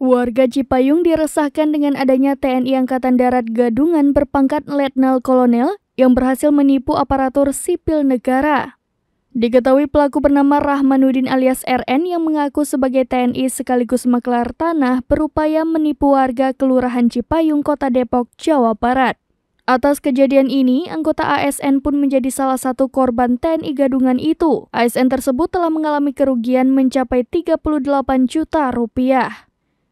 Warga Cipayung diresahkan dengan adanya TNI Angkatan Darat Gadungan berpangkat Letnan Kolonel yang berhasil menipu aparatur sipil negara. Diketahui pelaku bernama Rahmanuddin alias RN yang mengaku sebagai TNI sekaligus maklar tanah berupaya menipu warga Kelurahan Cipayung, Kota Depok, Jawa Barat. Atas kejadian ini, anggota ASN pun menjadi salah satu korban TNI gadungan itu. ASN tersebut telah mengalami kerugian mencapai 38 juta rupiah.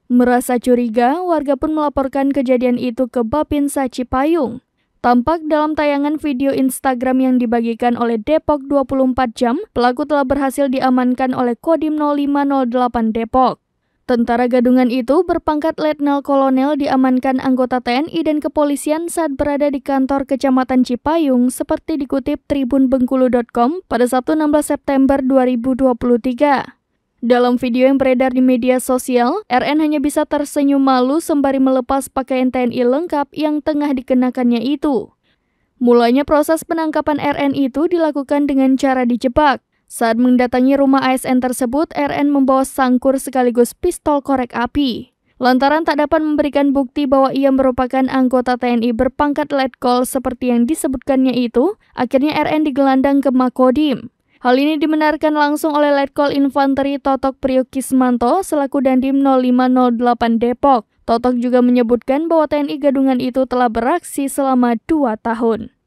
Merasa curiga, warga pun melaporkan kejadian itu ke Bapinsa Cipayung. Tampak dalam tayangan video Instagram yang dibagikan oleh Depok 24 jam, pelaku telah berhasil diamankan oleh Kodim 0508 Depok. Tentara gadungan itu berpangkat Letnan Kolonel diamankan anggota TNI dan kepolisian saat berada di kantor Kecamatan Cipayung seperti dikutip tribunbengkulu.com pada Sabtu 16 September 2023. Dalam video yang beredar di media sosial, RN hanya bisa tersenyum malu sembari melepas pakaian TNI lengkap yang tengah dikenakannya itu. Mulanya proses penangkapan RN itu dilakukan dengan cara dijebak. Saat mendatangi rumah ASN tersebut, RN membawa sangkur sekaligus pistol korek api. Lantaran tak dapat memberikan bukti bahwa ia merupakan anggota TNI berpangkat letkol seperti yang disebutkannya itu, akhirnya RN digelandang ke Makodim. Hal ini dibenarkan langsung oleh Letkol Infanteri Totok Priokismanto selaku Dandim 0508 Depok. Totok juga menyebutkan bahwa TNI Gadungan itu telah beraksi selama dua tahun.